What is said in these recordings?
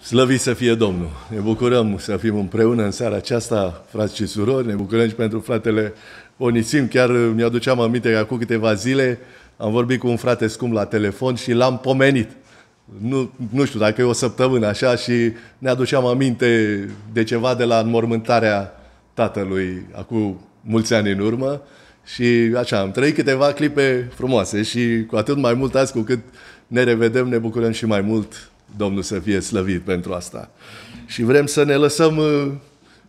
Slăvit să fie Domnul! Ne bucurăm să fim împreună în seara aceasta, frați și surori, ne bucurăm și pentru fratele Onisim, chiar mi-aduceam aminte că acum câteva zile am vorbit cu un frate scump la telefon și l-am pomenit. Nu, nu știu dacă e o săptămână așa și ne aduceam aminte de ceva de la înmormântarea tatălui acum mulți ani în urmă și așa, am trăit câteva clipe frumoase și cu atât mai mult azi cu cât ne revedem, ne bucurăm și mai mult Domnul să fie slăvit pentru asta. Și vrem să ne lăsăm uh,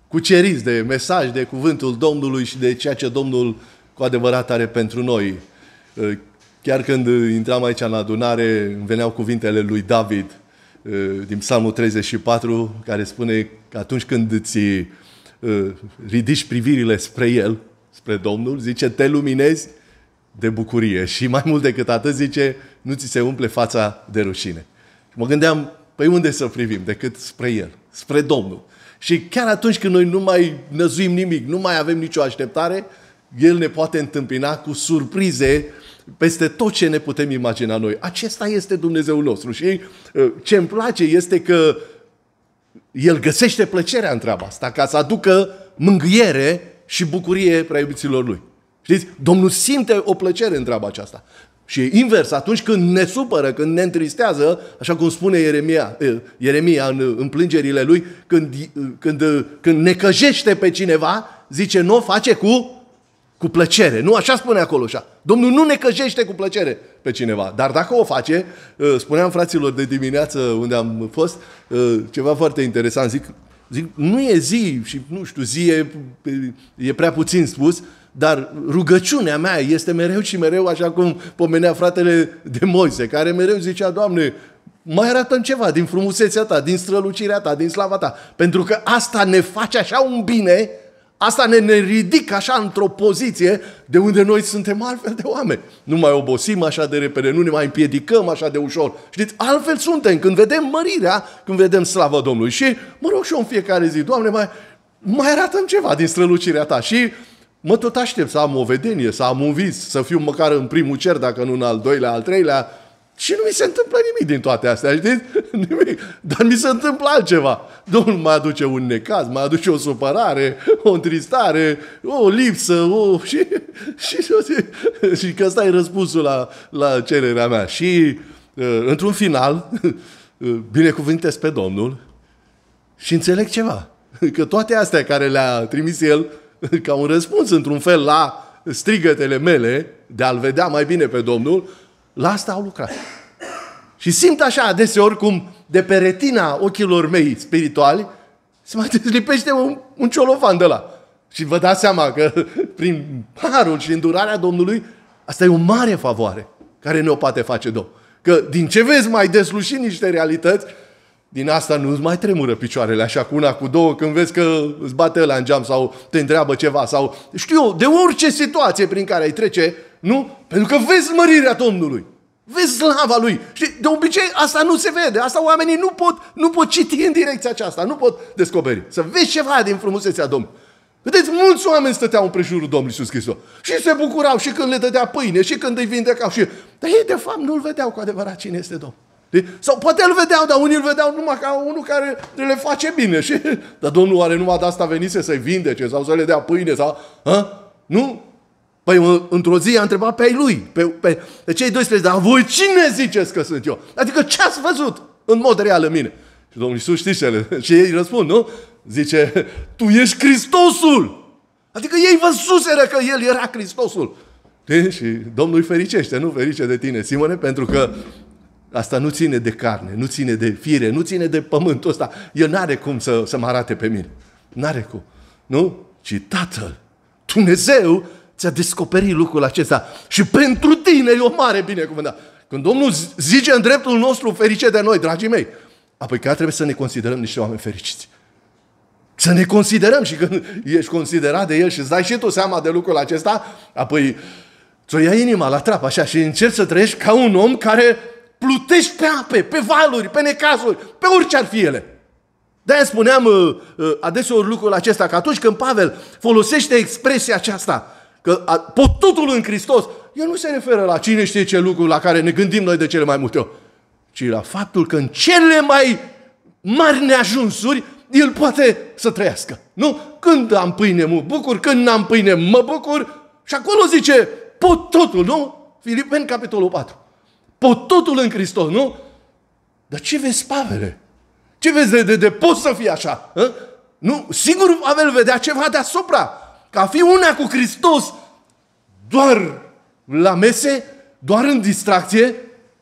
cuceriți de mesaj, de cuvântul Domnului și de ceea ce Domnul cu adevărat are pentru noi. Uh, chiar când intram aici în adunare, îmi veneau cuvintele lui David uh, din Psalmul 34, care spune că atunci când îți ridici privirile spre El, spre Domnul, zice, te luminezi de bucurie și mai mult decât atât zice, nu ți se umple fața de rușine mă gândeam, păi unde să privim decât spre El, spre Domnul. Și chiar atunci când noi nu mai năzuim nimic, nu mai avem nicio așteptare, El ne poate întâmpina cu surprize peste tot ce ne putem imagina noi. Acesta este Dumnezeul nostru și uh, ce îmi place este că El găsește plăcerea în treaba asta ca să aducă mângâiere și bucurie prea iubiților Lui. Știți? Domnul simte o plăcere în treaba aceasta. Și invers, atunci când ne supără, când ne întristează, așa cum spune Ieremia, eh, Ieremia în, în plângerile lui, când, eh, când, eh, când ne căjește pe cineva, zice, nu o face cu, cu plăcere. Nu, așa spune acolo, așa. Domnul nu ne căjește cu plăcere pe cineva. Dar dacă o face, spuneam fraților de dimineață unde am fost, ceva foarte interesant, zic, zic nu e zi și, nu știu, zi e, e prea puțin spus, dar rugăciunea mea este mereu și mereu, așa cum pomenea fratele de Moise, care mereu zicea, Doamne, mai arată ceva din frumusețea ta, din strălucirea ta, din slava ta. Pentru că asta ne face așa un bine, asta ne, ne ridică așa într-o poziție de unde noi suntem altfel de oameni. Nu mai obosim așa de repede, nu ne mai împiedicăm așa de ușor. Știți, altfel suntem când vedem mărirea, când vedem slava Domnului. Și mă rog și eu în fiecare zi, Doamne, mai, mai arată ceva din strălucirea ta. Și mă tot aștept să am o vedenie, să am un vis, să fiu măcar în primul cer, dacă nu în al doilea, al treilea, și nu mi se întâmplă nimic din toate astea, știți? Nimic. Dar mi se întâmplă altceva. Domnul mă aduce un necaz, mă aduce o supărare, o întristare, o lipsă, o... Și, și, și, și că ăsta e răspunsul la, la cererea mea. Și, uh, într-un final, uh, binecuvântez pe Domnul și înțeleg ceva. Că toate astea care le-a trimis el ca un răspuns într-un fel la strigătele mele de a-L vedea mai bine pe Domnul, la asta au lucrat. Și simt așa adeseori cum de pe retina ochilor mei spirituali se mai deslipește un, un ciolofan de la. Și vă dați seama că prin harul și îndurarea Domnului, asta e o mare favoare care ne-o poate face Domnul. Că din ce vezi mai desluși niște realități din asta nu-ți mai tremură picioarele așa cu una, cu două, când vezi că îți bate la în geam sau te întreabă ceva sau știu eu, de orice situație prin care ai trece, nu? Pentru că vezi mărirea Domnului. Vezi slava lui. Și de obicei asta nu se vede. Asta oamenii nu pot, nu pot citi în direcția aceasta. Nu pot descoperi. Să vezi ceva din frumusețea Domnului. Vedeți, mulți oameni stăteau în prejurul Domnului Iisus Hristos. Și se bucurau și când le dădea pâine, și când îi vindecau. Și... Dar ei, de fapt, nu-L vedeau cu adevărat cine este Domnul. Sau poate îl vedeau, dar unii îl vedeau numai ca unul care le face bine. Și, dar Domnul oare numai de asta venise să-i vindece sau să le dea pâine? sau a? Nu? Păi într-o zi a întrebat pe ai lui, pe, pe, pe cei 12, dar voi cine ziceți că sunt eu? Adică ce ați văzut în mod real în mine? Și Domnul Iisus știți ce le, și ei răspund, nu? Zice, tu ești Hristosul! Adică ei văzuseră că El era Hristosul. De? Și Domnul îi fericește, nu ferice de tine, Simone, pentru că Asta nu ține de carne, nu ține de fire, nu ține de pământul ăsta. El n-are cum să, să mă arate pe mine. N-are cum. Nu? Ci Tatăl, Dumnezeu, ți-a descoperit lucrul acesta. Și pentru tine e o mare binecuvântare. Când Domnul zice în dreptul nostru ferice de noi, dragii mei, apoi că trebuie să ne considerăm niște oameni fericiți. Să ne considerăm și când ești considerat de El și îți dai și tu seama de lucrul acesta, apoi ți-o ia inima la trap așa și încerci să trăiești ca un om care Plutești pe ape, pe valuri, pe necazuri, pe orice ar fi ele. de spuneam uh, uh, adeseori lucrul acesta, că atunci când Pavel folosește expresia aceasta, că pot totul în Hristos, el nu se referă la cine știe ce lucru la care ne gândim noi de cele mai multe ori, ci la faptul că în cele mai mari neajunsuri el poate să trăiască. Nu? Când am pâine mă bucur, când n-am pâine mă bucur și acolo zice pot totul, nu? Filipeni capitolul 4 pototul totul în Hristos, nu? Dar ce vezi, Pavel? Ce vezi de, de, de poți să fii așa? Hă? Nu? Sigur Pavel vedea ceva deasupra. Ca fi una cu Hristos doar la mese, doar în distracție.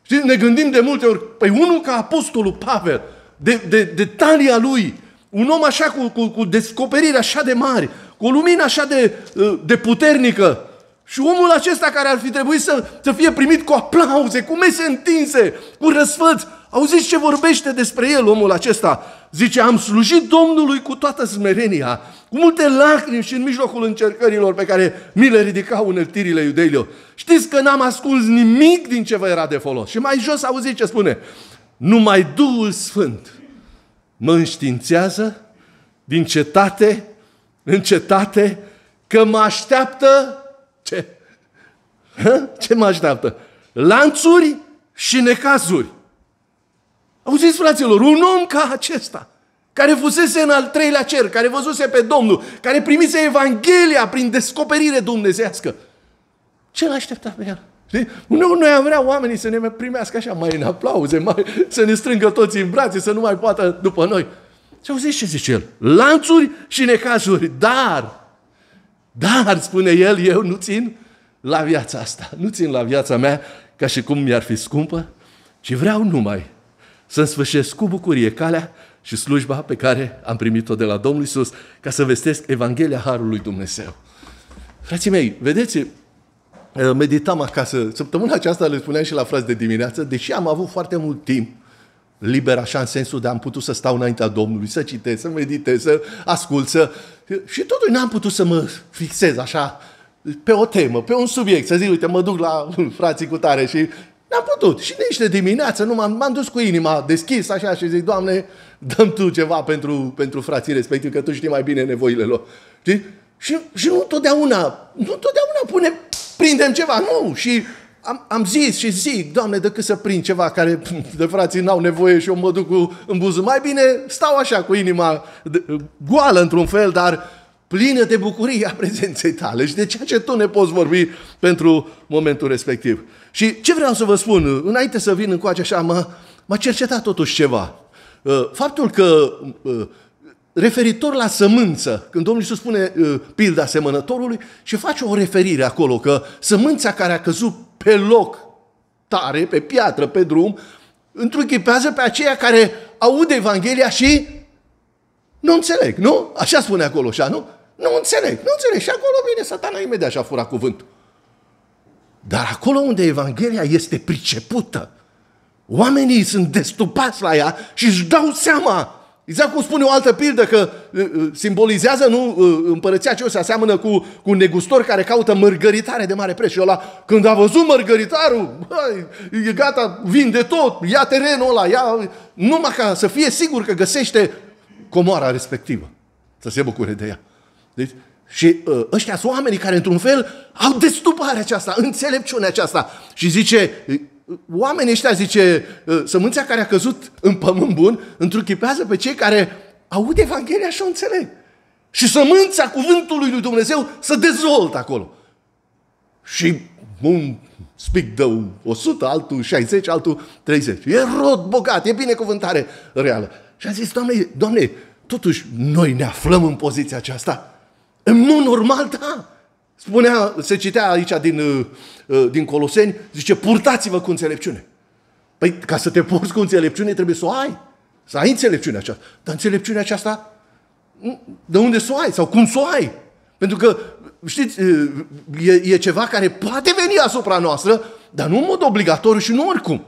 și ne gândim de multe ori, păi unul ca apostolul Pavel, de, de, de talia lui, un om așa cu, cu, cu descoperiri așa de mari, cu o lumină așa de, ă, de puternică, și omul acesta care ar fi trebuit să, să fie primit cu aplauze, cu mese întinse, cu răsfăți, auziți ce vorbește despre el omul acesta? Zice, am slujit Domnului cu toată smerenia, cu multe lacrimi și în mijlocul încercărilor pe care mi le ridicau uneltirile iudeilor. Știți că n-am ascuns nimic din ce vă era de folos. Și mai jos auziți ce spune, numai Duhul Sfânt mă înștiințează din cetate în cetate că mă așteaptă ce? Ce mă așteaptă? Lanțuri și necazuri. Auziți, fraților, un om ca acesta, care fusese în al treilea cer, care văzuse pe Domnul, care primise Evanghelia prin descoperire dumnezească, ce l așteptat pe el? Nu, noi am vrea oamenii să ne primească așa, mai în aplauze, mai, să ne strângă toți în brațe, să nu mai poată după noi. Și auziți ce zice el? Lanțuri și necazuri, dar dar, spune el, eu nu țin la viața asta, nu țin la viața mea ca și cum mi-ar fi scumpă, ci vreau numai să sfârșesc cu bucurie calea și slujba pe care am primit-o de la Domnul Isus ca să vestesc Evanghelia Harului Dumnezeu. Frații mei, vedeți, eh, meditam acasă. Săptămâna aceasta le spuneam și la frați de dimineață, deși am avut foarte mult timp liber așa în sensul de am putut să stau înaintea Domnului, să citesc, să meditez, să ascult, să... Și totuși n-am putut să mă fixez așa pe o temă, pe un subiect, să zic, uite, mă duc la frații cu tare și n-am putut. Și nici de dimineață nu m-am, m-am dus cu inima deschis așa și zic, Doamne, dăm Tu ceva pentru, pentru frații respectiv că Tu știi mai bine nevoile lor. Și, și nu totdeauna, nu totdeauna pune, prindem ceva, nu. Și am, am zis și zic, Doamne, decât să prind ceva care de frații n-au nevoie și eu mă duc cu, în buză, mai bine stau așa cu inima goală într-un fel, dar plină de bucurie a prezenței tale și de ceea ce tu ne poți vorbi pentru momentul respectiv. Și ce vreau să vă spun, înainte să vin încoace așa, m-a, m-a cercetat totuși ceva. Uh, faptul că uh, referitor la sămânță, când Domnul Iisus spune uh, pilda semănătorului și face o referire acolo că sămânța care a căzut pe loc tare, pe piatră, pe drum, întruchipează pe aceia care aud Evanghelia și nu înțeleg, nu? Așa spune acolo, așa, nu? Nu înțeleg, nu înțeleg. Și acolo vine satana imediat și a furat cuvântul. Dar acolo unde Evanghelia este pricepută, oamenii sunt destupați la ea și își dau seama Exact cum spune o altă pildă că uh, uh, simbolizează nu uh, împărăția ce o se aseamănă cu, cu un negustor care caută mărgăritare de mare preț. Și ăla, când a văzut mărgăritarul, băi, e gata, vinde tot, ia terenul ăla, ia, numai ca să fie sigur că găsește comoara respectivă. Să se bucure de ea. Deci, și ăștia sunt oamenii care, într-un fel, au destuparea aceasta, înțelepciunea aceasta. Și zice, oamenii ăștia, zice, ă, sămânța care a căzut în pământ bun, întruchipează pe cei care aud Evanghelia și o înțeleg. Și sămânța cuvântului lui Dumnezeu să dezvoltă acolo. Și un spic de 100, altul 60, altul 30. E rod bogat, e binecuvântare reală. Și a zis, Doamne, Doamne, totuși noi ne aflăm în poziția aceasta. În mod normal, da. Spunea, se citea aici din, uh, uh, din Coloseni, zice, purtați-vă cu înțelepciune. Păi ca să te porți cu înțelepciune trebuie să o ai. Să ai înțelepciunea aceasta. Dar înțelepciunea aceasta, de unde să o ai? Sau cum să o ai? Pentru că, știți, uh, e, e ceva care poate veni asupra noastră, dar nu în mod obligatoriu și nu oricum.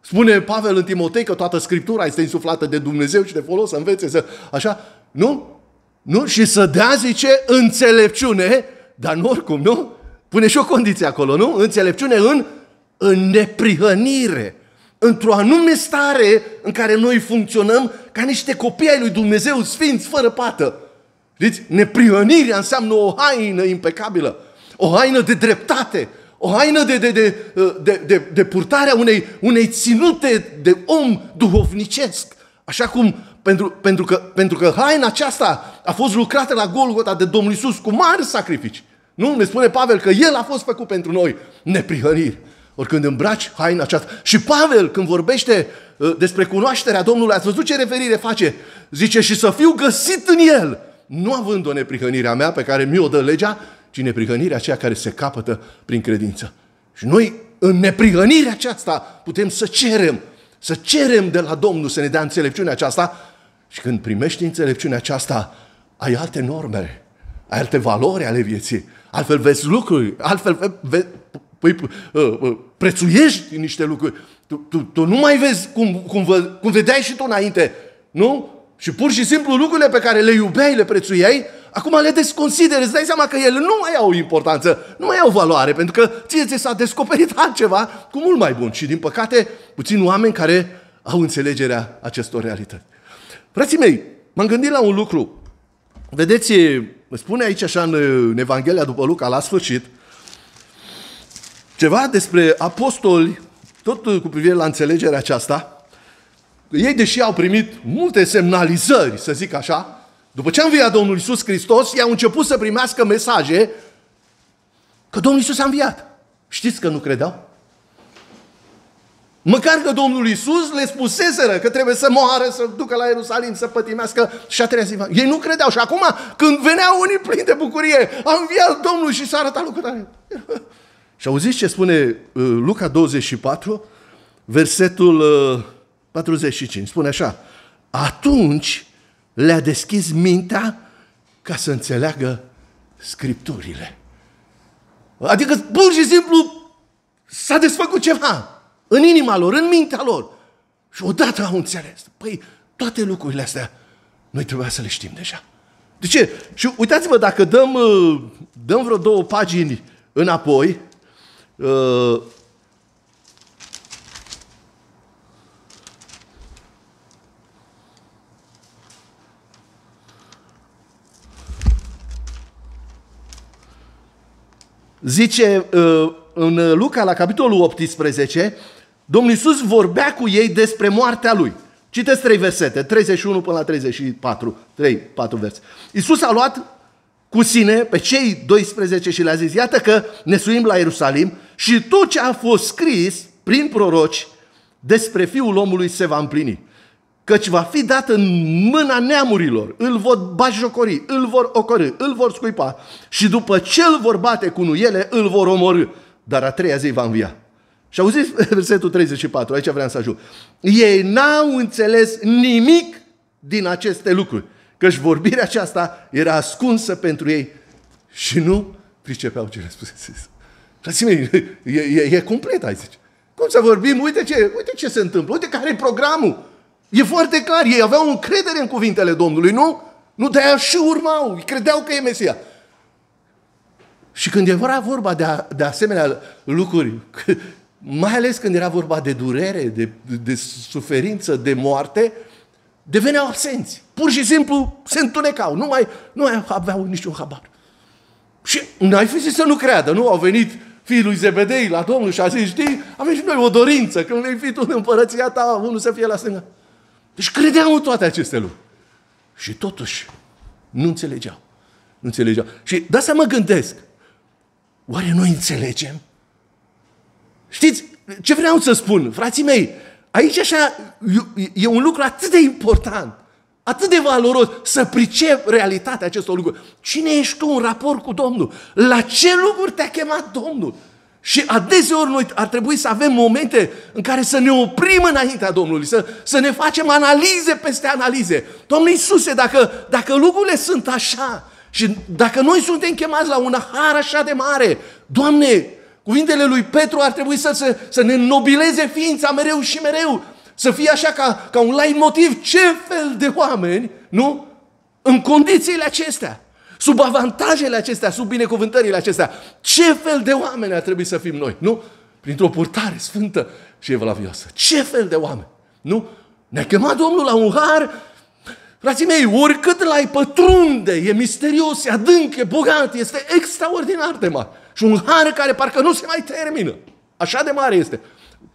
Spune Pavel în Timotei că toată Scriptura este insuflată de Dumnezeu și de folos să învețe, să... Așa? Nu? Nu? Și să dea, zice, înțelepciune dar nu oricum, nu? Pune și o condiție acolo, nu? Înțelepciune în, în neprihănire. Într-o anume stare în care noi funcționăm ca niște copii ai lui Dumnezeu, sfinți, fără pată. Deci, Neprihănirea înseamnă o haină impecabilă, o haină de dreptate, o haină de, de, de, de, de, de purtarea unei, unei ținute de om duhovnicesc. Așa cum pentru, pentru, că, pentru că haina aceasta a fost lucrată la Golgota de Domnul Isus cu mari sacrifici. Nu? Ne spune Pavel că El a fost făcut pentru noi neprihăniri. Oricând când îmbraci haina aceasta. Și Pavel, când vorbește uh, despre cunoașterea Domnului, ați văzut ce referire face? Zice, și să fiu găsit în El, nu având o neprihănire a mea pe care mi-o dă legea, ci neprihănirea aceea care se capătă prin credință. Și noi, în neprihănirea aceasta, putem să cerem, să cerem de la Domnul să ne dea înțelepciunea aceasta și când primești înțelepciunea aceasta, ai alte norme, ai alte valori ale vieții. Altfel vezi lucruri, altfel vezi, păi, ă, ă, prețuiești niște lucruri. Tu, tu, tu nu mai vezi cum, cum, vă, cum vedeai și tu înainte, nu? Și pur și simplu lucrurile pe care le iubeai, le prețuiai, acum le desconsideri, îți dai seama că ele nu mai au importanță, nu mai au valoare, pentru că ție ți s-a descoperit altceva cu mult mai bun. Și din păcate, puțin oameni care au înțelegerea acestor realități. Frații mei, m-am gândit la un lucru. Vedeți, spune aici așa în, în Evanghelia după Luca, la sfârșit, ceva despre apostoli, tot cu privire la înțelegerea aceasta, ei, deși au primit multe semnalizări, să zic așa, după ce a înviat Domnul Isus Hristos, i au început să primească mesaje că Domnul Isus a înviat. Știți că nu credeau? Măcar că Domnul Isus le spuseseră că trebuie să moară, să ducă la Ierusalim, să pătimească și a treia zi. Ei nu credeau și acum când veneau unii plini de bucurie, a înviat Domnul și s-a arătat tare. și auziți ce spune uh, Luca 24, versetul 45, uh, spune așa, atunci le-a deschis mintea ca să înțeleagă Scripturile. Adică pur și simplu s-a desfăcut ceva. În inima lor, în mintea lor. Și odată au înțeles. Păi, toate lucrurile astea noi trebuia să le știm deja. De ce? Și uitați-vă, dacă dăm, uh, dăm vreo două pagini înapoi, uh, zice uh, în uh, Luca, la capitolul 18, Domnul Iisus vorbea cu ei despre moartea Lui. Citeți trei versete, 31 până la 34, 3, 4 verse. Iisus a luat cu sine pe cei 12 și le-a zis, iată că ne suim la Ierusalim și tot ce a fost scris prin proroci despre Fiul omului se va împlini. Căci va fi dat în mâna neamurilor, îl vor bajocori, îl vor ocori, îl vor scuipa și după ce îl vor bate cu nuiele, îl vor omorâ dar a treia zi va învia. Și auziți versetul 34, aici vreau să ajung. Ei n-au înțeles nimic din aceste lucruri, căci vorbirea aceasta era ascunsă pentru ei și nu pricepeau ce le spusese. Frații mei, e, e, e complet, ai zice. Cum să vorbim? Uite ce, uite ce se întâmplă, uite care e programul. E foarte clar, ei aveau încredere în cuvintele Domnului, nu? Nu de-aia și urmau, credeau că e Mesia. Și când era vorba de, a, de asemenea lucruri, mai ales când era vorba de durere, de, de suferință, de moarte, deveneau absenți. Pur și simplu se întunecau, nu mai, nu mai aveau niciun habar. Și n-ai fi zis să nu creadă, nu? Au venit fiul lui Zebedei la Domnul și a zis, știi, avem și noi o dorință, când vei fi tu în împărăția ta, unul să fie la stânga. Deci credeau în toate aceste lucruri. Și totuși, nu înțelegeau. Nu înțelegeau. Și de asta mă gândesc. Oare noi înțelegem? Știți ce vreau să spun, frații mei? Aici așa e un lucru atât de important, atât de valoros, să pricep realitatea acestor lucruri. Cine ești tu în raport cu Domnul? La ce lucruri te-a chemat Domnul? Și adeseori noi ar trebui să avem momente în care să ne oprim înaintea Domnului, să, să ne facem analize peste analize. Domnul Iisuse, dacă, dacă lucrurile sunt așa, și dacă noi suntem chemați la un har așa de mare, Doamne, cuvintele lui Petru ar trebui să, să, să ne nobileze ființa mereu și mereu, să fie așa ca, ca un motiv ce fel de oameni, nu? În condițiile acestea, sub avantajele acestea, sub binecuvântările acestea, ce fel de oameni ar trebui să fim noi, nu? Printr-o purtare sfântă și evlavioasă. Ce fel de oameni, nu? Ne-a chemat Domnul la un har Frații mei, oricât l-ai pătrunde, e misterios, e adânc, e bogat, este extraordinar de mare. Și un har care parcă nu se mai termină. Așa de mare este.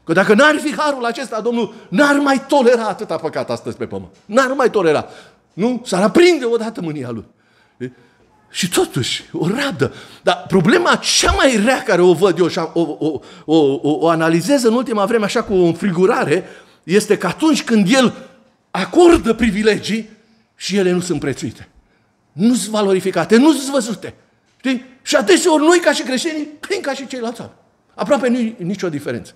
Că dacă n-ar fi harul acesta, Domnul n-ar mai tolera atâta păcat astăzi pe pământ. N-ar mai tolera. Nu? S-ar aprinde odată mânia lui. E? Și totuși, o radă. Dar problema cea mai rea care o văd eu și o, o, o, o, o analizez în ultima vreme așa cu o înfrigurare, este că atunci când el acordă privilegii, și ele nu sunt prețuite. Nu sunt valorificate, nu sunt văzute. Știi? Și adeseori noi ca și creștinii plin ca și ceilalți oameni. Aproape nu nicio diferență.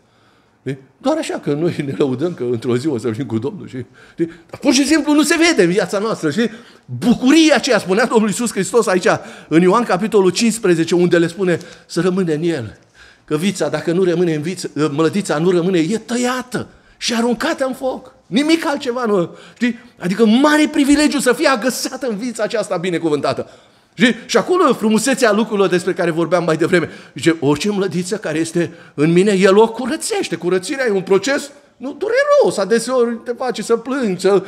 Știi? Doar așa că noi ne lăudăm că într-o zi o să vin cu Domnul. Și, știi? Dar pur și simplu nu se vede în viața noastră. Și bucuria aceea, spunea Domnul Iisus Hristos aici, în Ioan capitolul 15, unde le spune să rămâne în el. Că vița, dacă nu rămâne în viță, mlădița nu rămâne, e tăiată și aruncată în foc. Nimic altceva nu. Știi? Adică mare privilegiu să fie agăsată în viața aceasta binecuvântată. Și, Și acolo frumusețea lucrurilor despre care vorbeam mai devreme. Zice, orice mlădiță care este în mine, el o curățește. Curățirea e un proces nu dureros, adeseori te face să plângi, să,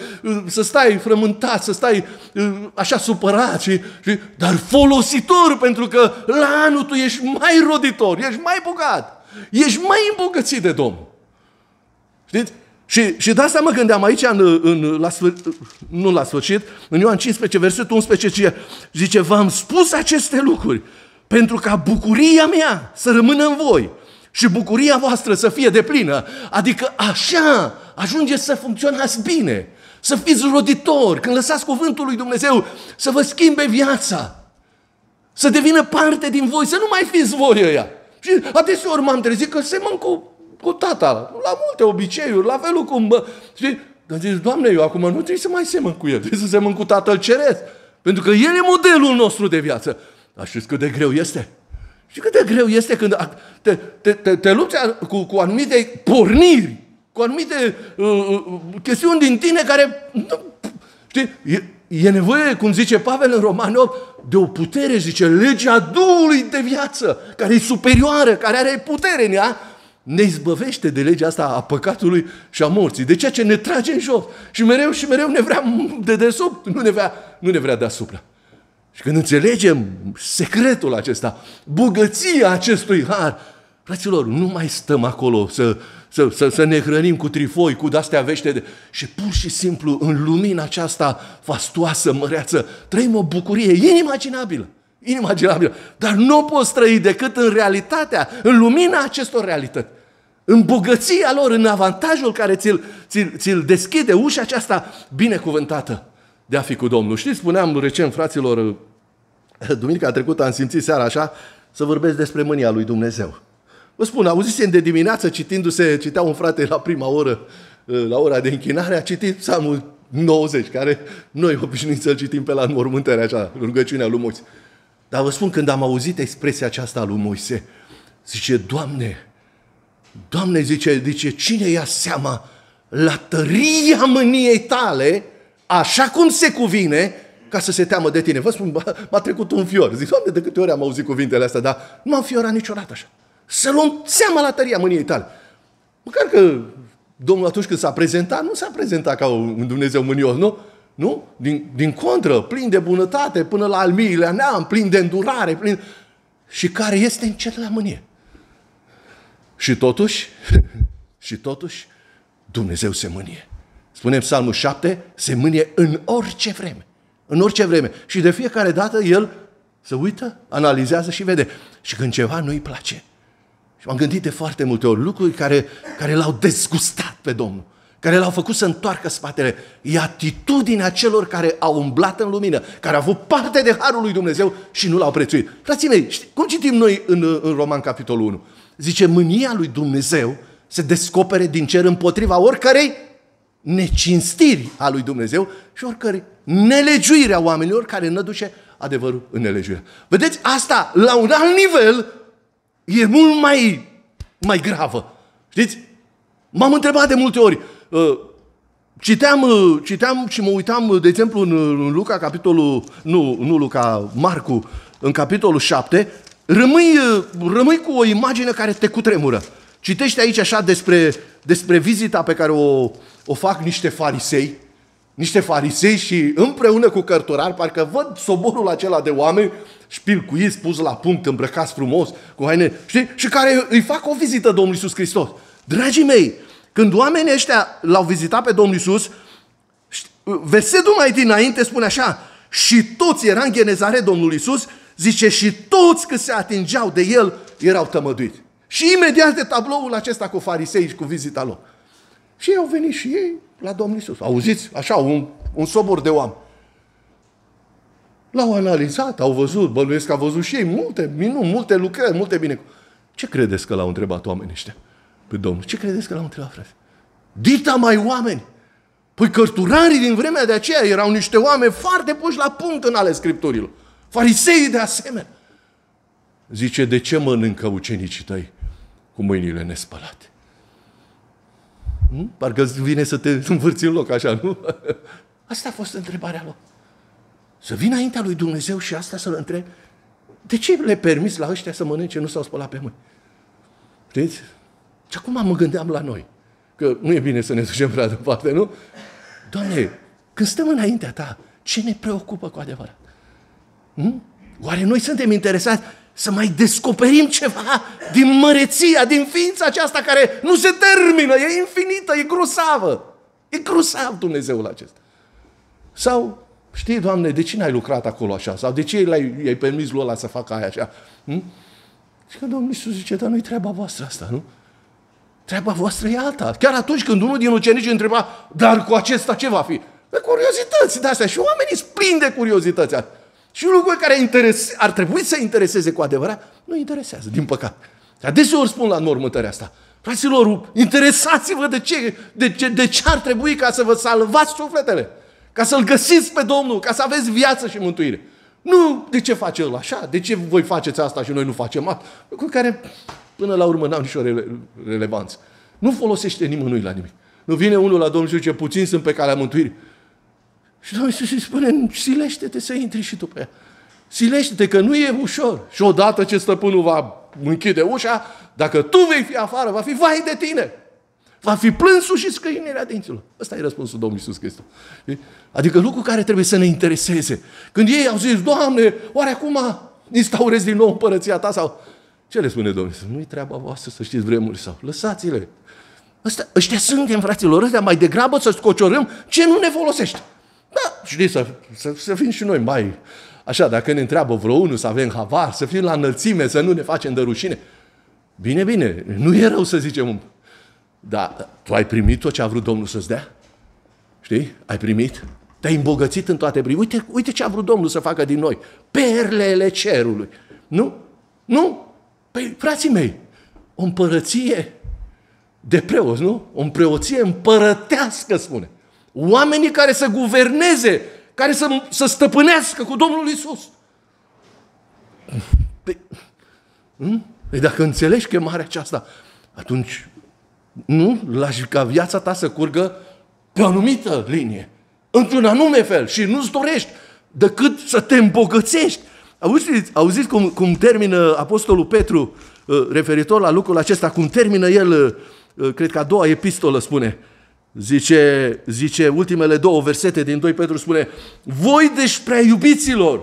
să stai frământat, să stai așa supărat, și, și, dar folositor, pentru că la anul tu ești mai roditor, ești mai bogat, ești mai îmbogățit de Domnul. Știți? Și, și dați seama mă gândeam aici, în, în, la sfâr, nu la sfârșit, în Ioan 15, versetul 11, zice, v-am spus aceste lucruri pentru ca bucuria mea să rămână în voi și bucuria voastră să fie deplină. Adică așa ajungeți să funcționați bine, să fiți roditori, când lăsați cuvântul lui Dumnezeu, să vă schimbe viața, să devină parte din voi, să nu mai fiți voi ăia. Și adeseori m-am trezit că se cu cu tata, la multe obiceiuri, la felul cum... Bă, știi? Dar zici, Doamne, eu acum nu trebuie să mai semăn cu el, trebuie să semăn cu Tatăl Ceresc. Pentru că El e modelul nostru de viață. Dar știți cât de greu este? Și cât de greu este când te, te, te, te lupți cu, cu anumite porniri, cu anumite uh, uh, chestiuni din tine care... Nu, știi, e, e nevoie, cum zice Pavel în Roman 8, de o putere, zice, legea Duhului de viață, care e superioară, care are putere în ea, ne izbăvește de legea asta a păcatului și a morții, de ceea ce ne trage în jos. Și mereu și mereu ne vrea de desubt, nu ne vrea, nu ne vrea deasupra. Și când înțelegem secretul acesta, bogăția acestui har, fraților, nu mai stăm acolo să, să, să, să ne hrănim cu trifoi, cu dastea vește de... și pur și simplu în lumina aceasta fastoasă, măreață, trăim o bucurie inimaginabilă inimaginabilă. Dar nu poți trăi decât în realitatea, în lumina acestor realități. În bogăția lor, în avantajul care ți-l, ți-l, ți-l deschide ușa aceasta binecuvântată de a fi cu Domnul. Știți, spuneam recent fraților, duminica trecută am simțit seara așa, să vorbesc despre mânia lui Dumnezeu. Vă spun, auzisem de dimineață citindu-se, citea un frate la prima oră, la ora de închinare, a citit psalmul 90, care noi obișnuim să-l citim pe la înmormântare, așa, rugăciunea lui Moise. Dar vă spun, când am auzit expresia aceasta lui Moise, zice, Doamne, Doamne, zice, zice, cine ia seama la tăria mâniei tale, așa cum se cuvine, ca să se teamă de tine. Vă spun, m-a trecut un fior. Zic, Doamne, de câte ori am auzit cuvintele astea, dar nu am fiorat niciodată așa. Să luăm seama la tăria mâniei tale. Măcar că Domnul atunci când s-a prezentat, nu s-a prezentat ca un Dumnezeu mânios, nu? Nu? Din, din contră, plin de bunătate, până la almiile, neam, plin de îndurare, plin... Și care este în cer la mânie. Și totuși, și totuși, Dumnezeu se mânie. Spunem Psalmul 7, se mânie în orice vreme. În orice vreme. Și de fiecare dată el se uită, analizează și vede. Și când ceva nu-i place. Și m-am gândit de foarte multe ori lucruri care, care l-au dezgustat pe Domnul care l-au făcut să întoarcă spatele. E atitudinea celor care au umblat în lumină, care au avut parte de Harul lui Dumnezeu și nu l-au prețuit. Frații mei, cum citim noi în, în Roman capitolul 1? Zice, mânia lui Dumnezeu se descopere din cer împotriva oricărei necinstiri a lui Dumnezeu și oricărei nelegiuire a oamenilor care năduce adevărul în nelegiuire. Vedeți, asta la un alt nivel e mult mai, mai gravă. Știți? M-am întrebat de multe ori, Uh, citeam, uh, citeam și mă uitam, uh, de exemplu, în Luca, capitolul, nu, nu Luca, Marcu, în capitolul 7, rămâi, rămâi cu o imagine care te cutremură. Citește aici așa despre, despre vizita pe care o, o fac niște farisei, niște farisei și împreună cu cărturari, parcă văd soborul acela de oameni șpilcuiți, pus la punct, îmbrăcați frumos, cu haine, știi? Și care îi fac o vizită Domnului Iisus Hristos. Dragii mei, când oamenii ăștia l-au vizitat pe Domnul Isus, versetul mai dinainte spune așa, și toți erau în genezare Domnul Isus, zice, și toți că se atingeau de el erau tămăduiți. Și imediat de tabloul acesta cu farisei și cu vizita lor. Și ei au venit și ei la Domnul Isus. Auziți? Așa, un, un sobor de oameni. L-au analizat, au văzut, bănuiesc că au văzut și ei multe minuni, multe lucrări, multe bine. Ce credeți că l-au întrebat oamenii ăștia? pe Domnul. Ce credeți că l-am întrebat, frate? Dita mai oameni! Păi cărturarii din vremea de aceea erau niște oameni foarte puși la punct în ale Scripturilor. Fariseii de asemenea. Zice, de ce mănâncă ucenicii tăi cu mâinile nespălate? Hmm? Parcă vine să te învârți în loc așa, nu? Asta a fost întrebarea lor. Să vină înaintea lui Dumnezeu și asta să-L întreb. De ce le permis la ăștia să mănânce, nu s-au spălat pe mâini? Știți? Și acum mă gândeam la noi, că nu e bine să ne ducem prea departe, nu? Doamne, când stăm înaintea Ta, ce ne preocupă cu adevărat? Hm? Oare noi suntem interesați să mai descoperim ceva din măreția, din ființa aceasta care nu se termină, e infinită, e grosavă. E grosav Dumnezeul acesta. Sau, știi, Doamne, de ce n-ai lucrat acolo așa? Sau de ce i-ai, i-ai permis lui ăla să facă aia așa? Hm? Și că Domnul Iisus zice, dar nu-i treaba voastră asta, nu? Treaba voastră e alta. Chiar atunci când unul din ucenici întreba, dar cu acesta ce va fi? Pe curiozități de astea. Și oamenii sunt de curiozități. Și lucruri care ar trebui să intereseze cu adevărat, nu interesează, din păcate. Adeseori spun la înmormântarea asta, fraților, interesați-vă de ce, de, ce, de ce ar trebui ca să vă salvați sufletele, ca să-L găsiți pe Domnul, ca să aveți viață și mântuire. Nu, de ce face el așa? De ce voi faceți asta și noi nu facem asta? cu care Până la urmă n-au nicio rele- relevanță. Nu folosește nimănui la nimic. Nu vine unul la Domnul și zice, puțin sunt pe calea mântuirii. Și Domnul Iisus îi spune, silește-te să intri și tu pe ea. Silește-te că nu e ușor. Și odată ce stăpânul va închide ușa, dacă tu vei fi afară, va fi vai de tine. Va fi plânsul și scăinirea dinților. Ăsta e răspunsul Domnului Iisus Hristos. Adică lucru care trebuie să ne intereseze. Când ei au zis, Doamne, oare acum instaurezi din nou împărăția ta? Sau ce le spune Domnul? Nu-i treaba voastră să știți vremurile sau. Lăsați-le. Ăsta, ăștia suntem, fraților, ăștia mai degrabă să scociorâm ce nu ne folosește. Da, știți să, să, să fim și noi mai... Așa, dacă ne întreabă vreo unul să avem havar, să fim la înălțime, să nu ne facem de rușine. Bine, bine, nu e rău să zicem, dar tu ai primit tot ce a vrut Domnul să-ți dea? Știi? Ai primit? Te-ai îmbogățit în toate primii. Uite, uite ce a vrut Domnul să facă din noi. Perlele cerului. Nu? Nu? Păi, frații mei, o împărăție de preoți, nu? O împărăție împărătească, spune. Oamenii care să guverneze, care să, să stăpânească cu Domnul Isus. Păi, hmm? păi dacă înțelegi chemarea aceasta, atunci nu lași ca viața ta să curgă pe o anumită linie, într-un anume fel și nu-ți dorești decât să te îmbogățești Auziți, auziți cum, cum termină Apostolul Petru uh, referitor la lucrul acesta, cum termină el, uh, uh, cred că a doua epistolă spune, zice, zice ultimele două versete din 2 Petru spune, voi deși prea iubiților,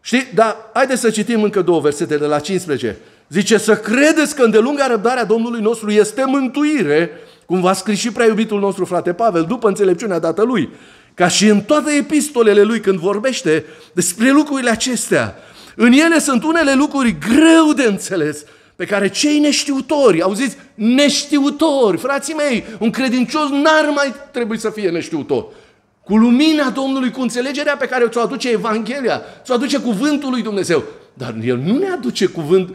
știi, dar haideți să citim încă două versete de la 15, zice să credeți că îndelunga răbdarea Domnului nostru este mântuire, cum v-a scris și prea iubitul nostru frate Pavel, după înțelepciunea dată lui, ca și în toate epistolele lui când vorbește despre lucrurile acestea, în ele sunt unele lucruri greu de înțeles, pe care cei neștiutori, auziți, neștiutori, frații mei, un credincios n-ar mai trebui să fie neștiutor. Cu lumina Domnului, cu înțelegerea pe care ți-o aduce Evanghelia, ți-o aduce cuvântul lui Dumnezeu. Dar El nu ne aduce cuvânt,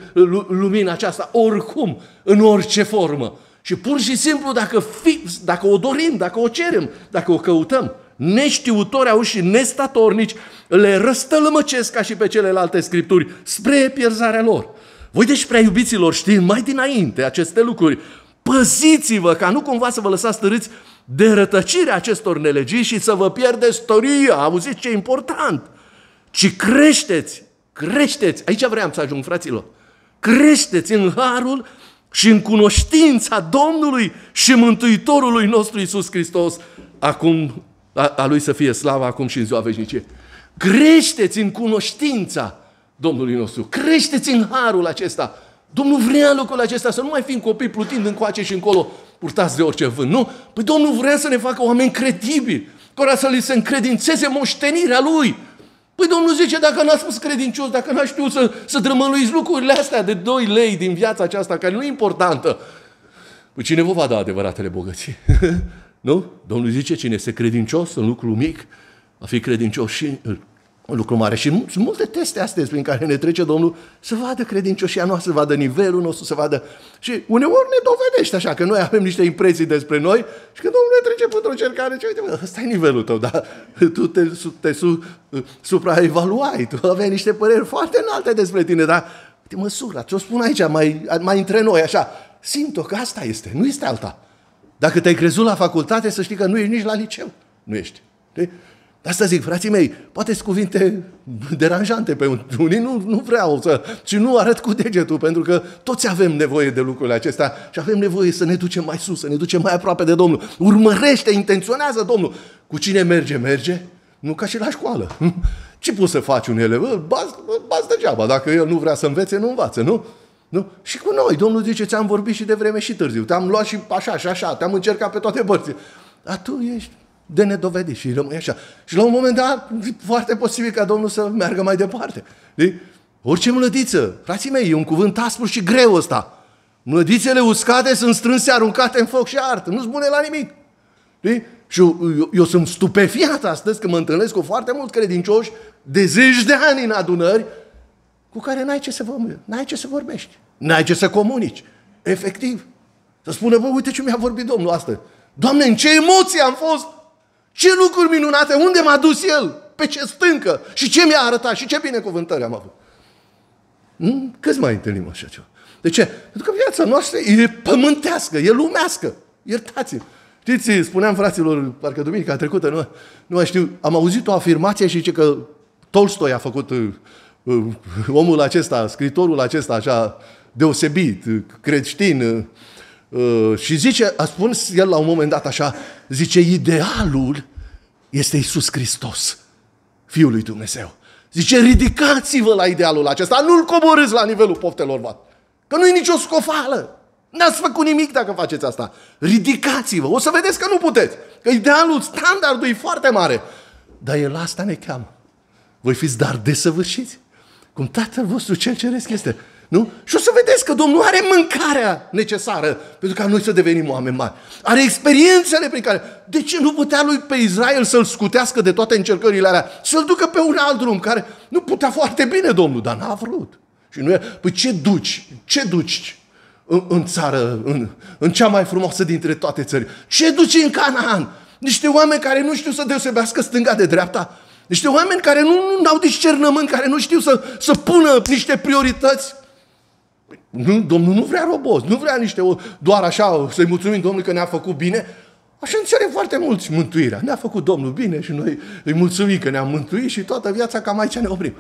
lumina aceasta oricum, în orice formă. Și pur și simplu, dacă, fi, dacă o dorim, dacă o cerem, dacă o căutăm, neștiutori au și nestatornici, le răstălmăcesc ca și pe celelalte scripturi spre pierzarea lor. Voi deci, prea iubiților, știind mai dinainte aceste lucruri, păziți-vă ca nu cumva să vă lăsați stăriți de rătăcirea acestor nelegii și să vă pierdeți storia. auziți ce important, ci creșteți, creșteți, aici vreau să ajung, fraților, creșteți în harul și în cunoștința Domnului și Mântuitorului nostru Isus Hristos, acum a, a Lui să fie slava acum și în ziua veșnicie. Creșteți în cunoștința Domnului nostru. Creșteți în harul acesta. Domnul vrea lucrul acesta, să nu mai fim copii plutind încoace și încolo, purtați de orice vânt, nu? Păi Domnul vrea să ne facă oameni credibili, care să li se încredințeze moștenirea Lui. Păi Domnul zice, dacă n a spus credincios, dacă n a știut să, să drămăluiți lucrurile astea de 2 lei din viața aceasta, care nu e importantă, păi cine vă va da adevăratele bogății? Nu? Domnul zice, cine este credincios în lucru mic, a fi credincios și un lucru mare. Și sunt multe teste astăzi prin care ne trece Domnul să vadă credincioșia noastră, să vadă nivelul nostru, să vadă... Și uneori ne dovedește așa, că noi avem niște impresii despre noi și că Domnul ne trece într-o cercare și uite, bă, ăsta e nivelul tău, dar tu te, te su, uh, supraevaluai, tu aveai niște păreri foarte înalte despre tine, dar te măsura, ți-o spun aici, mai, mai între noi, așa, simt-o că asta este, nu este alta. Dacă te-ai crezut la facultate, să știi că nu ești nici la liceu. Nu ești. De? asta zic, frații mei, poate sunt cuvinte deranjante pe unii, nu, nu vreau să... Și nu arăt cu degetul, pentru că toți avem nevoie de lucrurile acestea și avem nevoie să ne ducem mai sus, să ne ducem mai aproape de Domnul. Urmărește, intenționează Domnul. Cu cine merge, merge. Nu ca și la școală. Ce poți să faci unele? Bați, bați degeaba. Dacă el nu vrea să învețe, nu învață, nu? Nu? Și cu noi, Domnul zice, ți-am vorbit și de vreme și târziu, te-am luat și așa și așa, te-am încercat pe toate părțile. Dar tu ești de nedovedit și rămâi așa. Și la un moment dat, foarte posibil ca Domnul să meargă mai departe. De? Orice mlădiță, frații mei, e un cuvânt aspru și greu ăsta. Mlădițele uscate sunt strânse, aruncate în foc și art. Nu-s bune la nimic. De? Și eu, eu, eu sunt stupefiat astăzi că mă întâlnesc cu foarte mulți credincioși de zeci de ani în adunări cu care n-ai ce să vorbești, n-ai ce să vorbești, n-ai ce să comunici. Efectiv. Să spună, bă, uite ce mi-a vorbit Domnul astăzi. Doamne, în ce emoții am fost! Ce lucruri minunate! Unde m-a dus El? Pe ce stâncă? Și ce mi-a arătat? Și ce binecuvântări am avut? Hm? Câți mai întâlnim așa ceva? De ce? Pentru că viața noastră e pământească, e lumească. iertați -mi. Știți, spuneam fraților, parcă duminica trecută, nu, nu mai știu, am auzit o afirmație și zice că Tolstoi a făcut Uh, omul acesta, scritorul acesta așa deosebit, uh, creștin, uh, și zice, a spus el la un moment dat așa, zice, idealul este Isus Hristos, Fiul lui Dumnezeu. Zice, ridicați-vă la idealul acesta, nu-l coborâți la nivelul poftelor voastre. Că nu e nicio scofală. N-ați făcut nimic dacă faceți asta. Ridicați-vă, o să vedeți că nu puteți. Că idealul, standardul e foarte mare. Dar el asta ne cheamă. Voi fiți dar desăvârșiți cum Tatăl vostru cel ceresc este. Nu? Și o să vedeți că Domnul are mâncarea necesară pentru ca noi să devenim oameni mari. Are experiențele prin care... De ce nu putea lui pe Israel să-l scutească de toate încercările alea? Să-l ducă pe un alt drum care nu putea foarte bine Domnul, dar n-a vrut. Și nu e... Păi ce duci? Ce duci în, în țară, în, în cea mai frumoasă dintre toate țări? Ce duci în Canaan? Niște oameni care nu știu să deosebească stânga de dreapta. Niște oameni care nu, nu au discernământ, care nu știu să, să pună niște priorități. Păi, nu, Domnul nu vrea roboți, nu vrea niște doar așa să-i mulțumim Domnului că ne-a făcut bine. Așa înțeleg foarte mulți mântuirea. Ne-a făcut Domnul bine și noi îi mulțumim că ne a mântuit și toată viața cam aici ne oprim.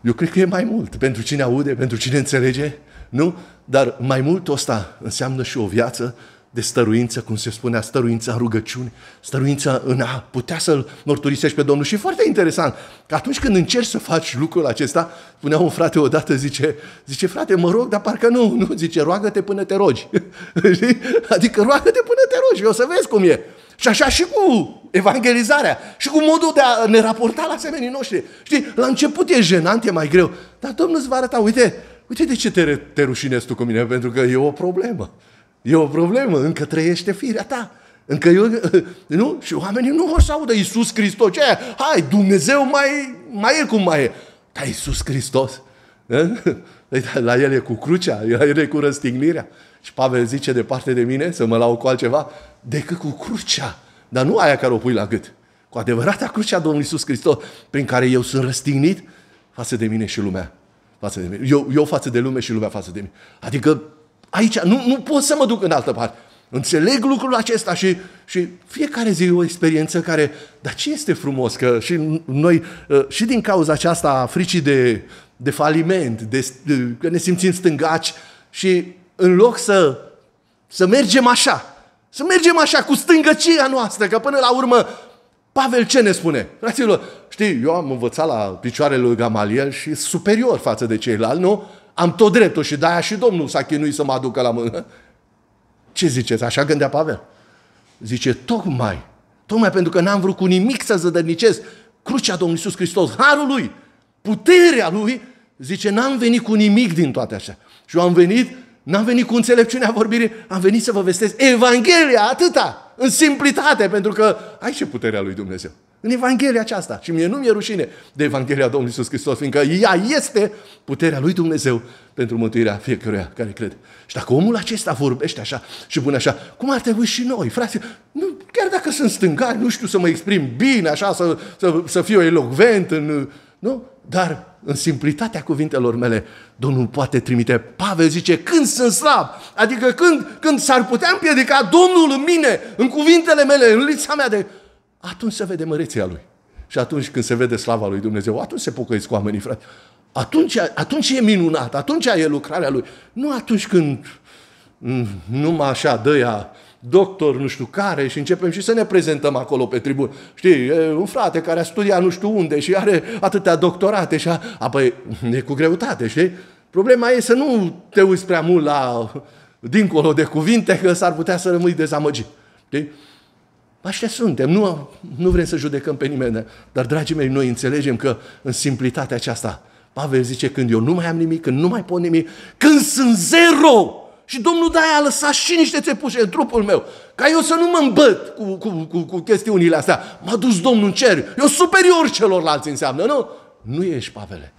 Eu cred că e mai mult pentru cine aude, pentru cine înțelege, nu? Dar mai mult ăsta înseamnă și o viață de stăruință, cum se spunea, stăruința rugăciune, stăruința în a putea să-L mărturisești pe Domnul. Și foarte interesant că atunci când încerci să faci lucrul acesta, spunea un frate odată, zice, zice, frate, mă rog, dar parcă nu, nu, zice, roagă-te până te rogi. adică roagă-te până te rogi, o să vezi cum e. Și așa și cu evangelizarea și cu modul de a ne raporta la semenii noștri. Știi, la început e jenant, e mai greu, dar Domnul îți va arăta, uite, uite de ce te, te rușinezi tu cu mine, pentru că e o problemă. E o problemă, încă trăiește firea ta. Încă eu, nu? Și oamenii nu o să audă Iisus Hristos. Ce aia? Hai, Dumnezeu mai, mai e cum mai e. Dar Iisus Hristos, păi da, la el e cu crucea, la el e cu răstignirea. Și Pavel zice, de parte de mine, să mă lau cu altceva, decât cu crucea. Dar nu aia care o pui la gât. Cu adevărata crucea Domnului Iisus Hristos, prin care eu sunt răstignit față de mine și lumea. Față de mine. Eu, eu față de lume și lumea față de mine. Adică aici, nu, nu pot să mă duc în altă parte. Înțeleg lucrul acesta și, și fiecare zi e o experiență care... Dar ce este frumos că și noi, ă, și din cauza aceasta a fricii de, de faliment, de, de, că ne simțim stângaci și în loc să, să mergem așa, să mergem așa cu stângăcia noastră, că până la urmă Pavel ce ne spune? Fraților, știi, eu am învățat la picioarele lui Gamaliel și superior față de ceilalți, nu? Am tot dreptul și de-aia și Domnul s-a chinuit să mă aducă la mână. Ce ziceți? Așa gândea Pavel. Zice, tocmai, tocmai pentru că n-am vrut cu nimic să zădărnicesc crucea Domnului Iisus Hristos, harul Lui, puterea Lui, zice, n-am venit cu nimic din toate așa. Și eu am venit, n-am venit cu înțelepciunea vorbirii, am venit să vă vestesc Evanghelia, atâta, în simplitate, pentru că aici e puterea Lui Dumnezeu. În Evanghelia aceasta. Și mie nu mi-e rușine de Evanghelia Domnului Iisus Hristos, fiindcă ea este puterea lui Dumnezeu pentru mântuirea fiecăruia care crede. Și dacă omul acesta vorbește așa și pune așa, cum ar trebui și noi, frate? Nu, chiar dacă sunt stângari, nu știu să mă exprim bine, așa, să, să, să fiu elogvent, în, nu? Dar în simplitatea cuvintelor mele, Domnul poate trimite. Pavel zice, când sunt slab, adică când, când s-ar putea împiedica Domnul în mine, în cuvintele mele, în lipsa mea de atunci se vede măreția lui. Și atunci când se vede slava lui Dumnezeu, atunci se pocăiți cu oamenii, frate. Atunci, atunci e minunat, atunci e lucrarea lui. Nu atunci când mm, numai așa dă ea doctor nu știu care și începem și să ne prezentăm acolo pe tribun. Știi, e un frate care a studiat nu știu unde și are atâtea doctorate și a... a păi, e cu greutate, știi? Problema e să nu te uiți prea mult la dincolo de cuvinte, că s-ar putea să rămâi dezamăgit. Știi? Așa suntem, nu, nu vrem să judecăm pe nimeni, dar, dragii mei, noi înțelegem că în simplitatea aceasta, Pavel zice, când eu nu mai am nimic, când nu mai pot nimic, când sunt zero, și Domnul de a lăsat și niște țepușe în trupul meu, ca eu să nu mă îmbăt cu, cu, cu, cu chestiunile astea. M-a dus Domnul în cer, eu superior celorlalți înseamnă, nu? Nu ești, Pavele.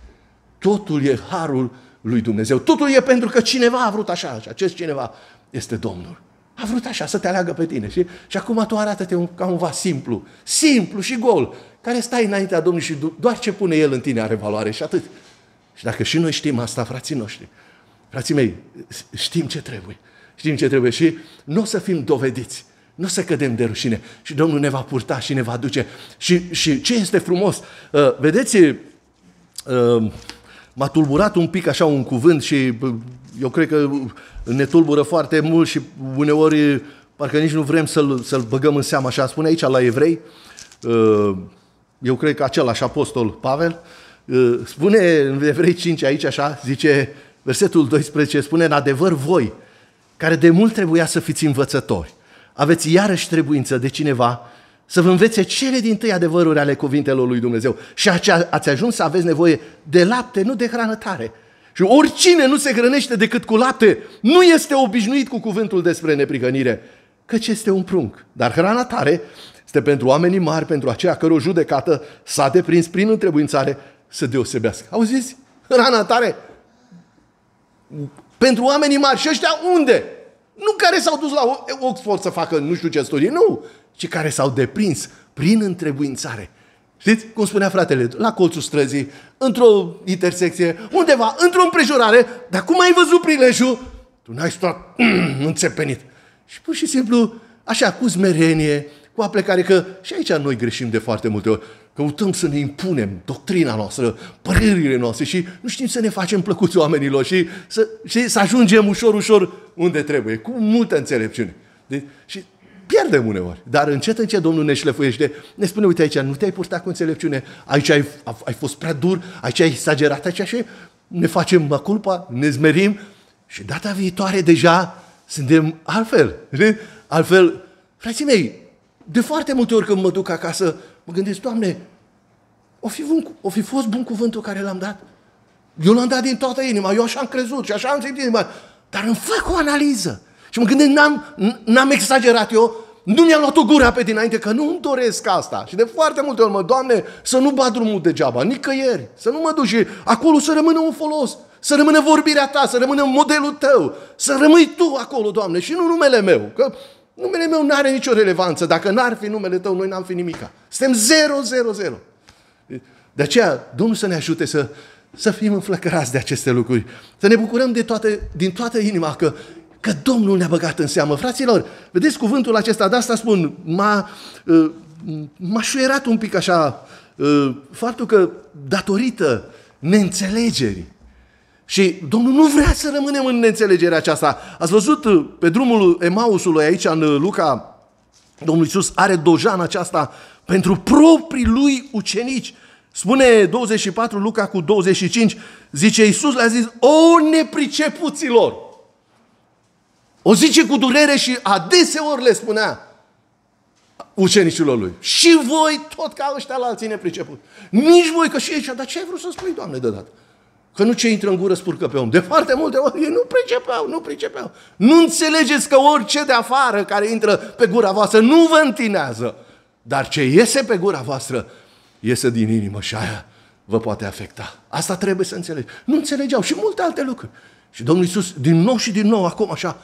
Totul e harul lui Dumnezeu. Totul e pentru că cineva a vrut așa acest cineva este Domnul. A vrut așa, să te aleagă pe tine. Și, și acum tu arată-te un, ca un vas simplu, simplu și gol, care stai înaintea Domnului și doar ce pune El în tine are valoare și atât. Și dacă și noi știm asta, frații noștri, frații mei, știm ce trebuie. Știm ce trebuie și nu o să fim dovediți. Nu o să cădem de rușine. Și Domnul ne va purta și ne va duce. Și, și ce este frumos, uh, vedeți, uh, m-a tulburat un pic așa un cuvânt și eu cred că ne tulbură foarte mult și uneori parcă nici nu vrem să-l, să-l băgăm în seamă așa. Spune aici la evrei, uh, eu cred că același apostol Pavel, uh, spune în evrei 5 aici așa, zice versetul 12, spune în adevăr voi, care de mult trebuia să fiți învățători, aveți iarăși trebuință de cineva să vă învețe cele din tâi adevăruri ale cuvintelor lui Dumnezeu. Și ați ajuns să aveți nevoie de lapte, nu de hrană tare. Și oricine nu se hrănește decât cu lapte, nu este obișnuit cu cuvântul despre neprihănire, căci este un prunc. Dar hrana tare este pentru oamenii mari, pentru aceia căror judecată s-a deprins prin întrebuințare să deosebească. Auziți? Hrana tare pentru oamenii mari. Și ăștia unde? Nu care s-au dus la Oxford să facă nu știu ce studii, nu, ci care s-au deprins prin întrebuințare. Știți? Cum spunea fratele, la colțul străzii, într-o intersecție, undeva, într-o împrejurare, dar cum ai văzut prilejul? Tu n-ai stat mm, înțepenit. Și pur și simplu, așa, cu smerenie, cu aplecare, că și aici noi greșim de foarte multe ori. Căutăm să ne impunem doctrina noastră, părerile noastre și nu știm să ne facem plăcuți oamenilor și să, și să ajungem ușor, ușor unde trebuie, cu multă înțelepciune. De, și pierdem uneori. Dar încet, încet Domnul ne șlefuiește, ne spune, uite aici, nu te-ai purtat cu înțelepciune, aici ai, ai fost prea dur, aici ai exagerat, aici și ne facem culpa, ne zmerim și data viitoare deja suntem altfel. Altfel, frații mei, de foarte multe ori când mă duc acasă, Mă gândesc, Doamne, o fi, bun, o fi fost bun cuvântul care l-am dat? Eu l-am dat din toată inima, eu așa am crezut și așa am simțit inima. Dar îmi fac o analiză. Și mă gândesc, n-am, n-am exagerat eu, nu mi-am luat o gura pe dinainte, că nu îmi doresc asta. Și de foarte multe ori mă, Doamne, să nu bat drumul degeaba, nicăieri, să nu mă duc și acolo să rămână un folos, să rămână vorbirea ta, să rămână modelul tău, să rămâi tu acolo, Doamne, și nu numele meu, că Numele meu nu are nicio relevanță. Dacă n-ar fi numele tău, noi n-am fi nimica. Suntem zero, zero, zero. De aceea, Domnul să ne ajute să, să fim înflăcărați de aceste lucruri. Să ne bucurăm de toate, din toată inima că, că Domnul ne-a băgat în seamă. Fraților, vedeți cuvântul acesta, de asta spun, m-a, uh, m-a șuierat un pic așa uh, faptul că datorită neînțelegerii, și Domnul nu vrea să rămânem în neînțelegerea aceasta. Ați văzut uh, pe drumul Emausului aici în uh, Luca, Domnul Iisus are dojan aceasta pentru proprii lui ucenici. Spune 24 Luca cu 25, zice Iisus le-a zis, o nepricepuților! O zice cu durere și adeseori le spunea ucenicilor lui. Și voi, tot ca ăștia la alții nepriceput. Nici voi, că și aici, dar ce ai vrut să spui, Doamne, deodată? Că nu ce intră în gură spurcă pe om. De foarte multe ori ei nu pricepeau, nu pricepeau. Nu înțelegeți că orice de afară care intră pe gura voastră nu vă întinează. Dar ce iese pe gura voastră, iese din inimă și aia vă poate afecta. Asta trebuie să înțelegeți. Nu înțelegeau și multe alte lucruri. Și Domnul Iisus din nou și din nou, acum așa,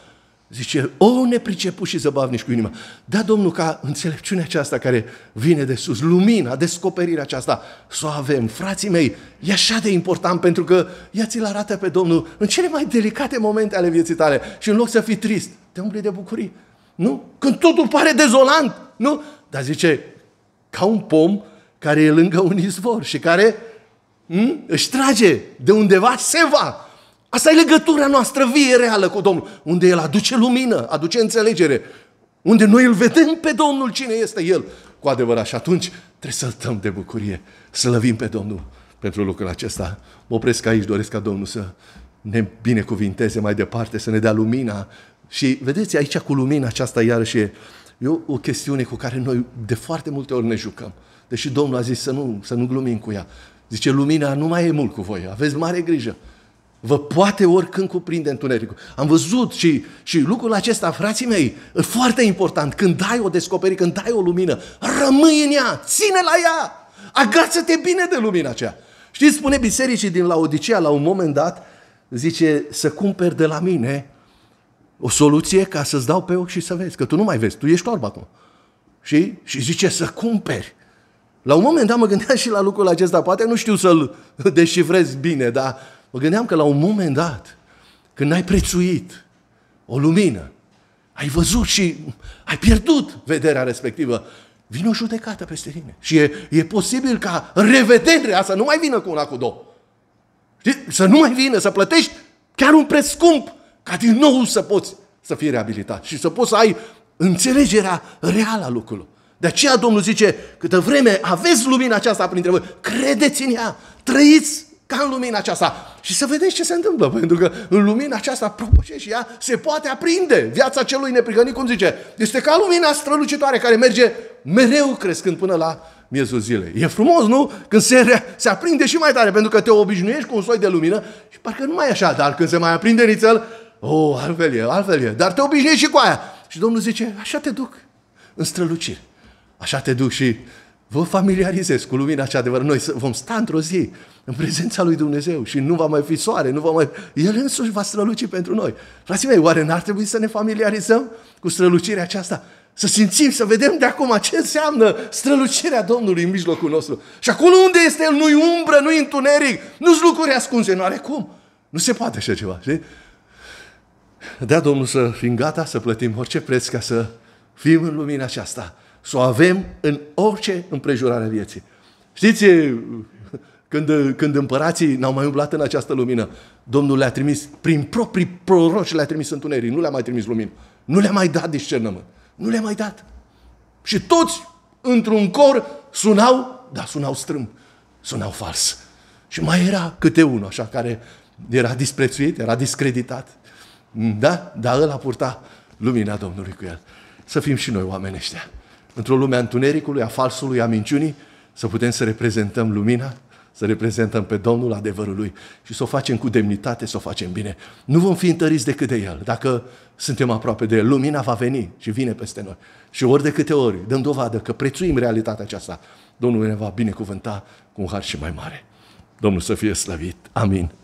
Zice el, oh, o nepriceput și zăbavnici cu inima. Da, Domnul, ca înțelepciunea aceasta care vine de sus, lumina, descoperirea aceasta, să o avem. Frații mei, e așa de important pentru că ea ți-l arată pe Domnul în cele mai delicate momente ale vieții tale și în loc să fii trist, te umpli de bucurie. Nu? Când totul pare dezolant, nu? Dar zice, ca un pom care e lângă un izvor și care m- hmm, își trage de undeva seva Asta e legătura noastră vie reală cu Domnul, unde El aduce lumină, aduce înțelegere, unde noi îl vedem pe Domnul cine este El cu adevărat. Și atunci trebuie să tăm de bucurie, lăvim pe Domnul pentru lucrul acesta. Mă opresc aici, doresc ca Domnul să ne binecuvinteze mai departe, să ne dea lumina. Și vedeți, aici cu lumina aceasta iarăși e, e o, o chestiune cu care noi de foarte multe ori ne jucăm. Deși Domnul a zis să nu, să nu glumim cu ea. Zice, lumina nu mai e mult cu voi, aveți mare grijă. Vă poate oricând cuprinde întunericul. Am văzut și, și lucrul acesta, frații mei, e foarte important. Când dai o descoperire, când dai o lumină, rămâi în ea, ține la ea, agață-te bine de lumina aceea. Știți, spune bisericii din Laodicea la un moment dat, zice, să cumperi de la mine o soluție ca să-ți dau pe ochi și să vezi, că tu nu mai vezi, tu ești orb acum. Și, și zice, să cumperi. La un moment dat mă gândeam și la lucrul acesta, poate nu știu să-l deșifrez bine, dar Mă gândeam că la un moment dat, când ai prețuit o lumină, ai văzut și ai pierdut vederea respectivă, vine o judecată peste tine. Și e, e posibil ca revederea să nu mai vină cu una cu două. Știi? Să nu mai vină, să plătești chiar un preț scump, ca din nou să poți să fii reabilitat și să poți să ai înțelegerea reală a lucrurilor. De aceea Domnul zice, câtă vreme aveți lumina aceasta printre voi, credeți în ea, trăiți ca în lumina aceasta și să vedeți ce se întâmplă, pentru că în lumina aceasta propășe și ea se poate aprinde. Viața celui neprihănit, cum zice, este ca lumina strălucitoare care merge mereu crescând până la miezul zilei. E frumos, nu? Când se, se aprinde și mai tare, pentru că te obișnuiești cu un soi de lumină și parcă nu mai e așa, dar când se mai aprinde nițel, oh, altfel e, altfel e, dar te obișnuiești și cu aia. Și Domnul zice, așa te duc în strălucire. Așa te duc și vă familiarizez cu lumina cea adevărată. Noi vom sta într-o zi în prezența lui Dumnezeu și nu va mai fi soare, nu va mai... El însuși va străluci pentru noi. Frații mei, oare n-ar trebui să ne familiarizăm cu strălucirea aceasta? Să simțim, să vedem de acum ce înseamnă strălucirea Domnului în mijlocul nostru. Și acolo unde este El, nu-i umbră, nu-i întuneric, nu-s lucruri ascunse, nu are cum. Nu se poate așa ceva, știi? Dea Domnul să fim gata să plătim orice preț ca să fim în lumina aceasta să o avem în orice împrejurare a vieții. Știți, eh, când, când împărații n-au mai umblat în această lumină, Domnul le-a trimis, prin proprii proroci le-a trimis întuneric, nu le-a mai trimis lumină. Nu le-a mai dat discernământ. Nu le-a mai dat. Și toți, într-un cor, sunau, dar sunau strâm, sunau fals. Și mai era câte unul așa care era disprețuit, era discreditat. Da? Dar ăla purta lumina Domnului cu el. Să fim și noi oameni ăștia într-o lume a întunericului, a falsului, a minciunii, să putem să reprezentăm lumina, să reprezentăm pe Domnul adevărului și să o facem cu demnitate, să o facem bine. Nu vom fi întăriți decât de El. Dacă suntem aproape de El, lumina va veni și vine peste noi. Și ori de câte ori dăm dovadă că prețuim realitatea aceasta, Domnul ne va binecuvânta cu un har și mai mare. Domnul să fie slăvit. Amin.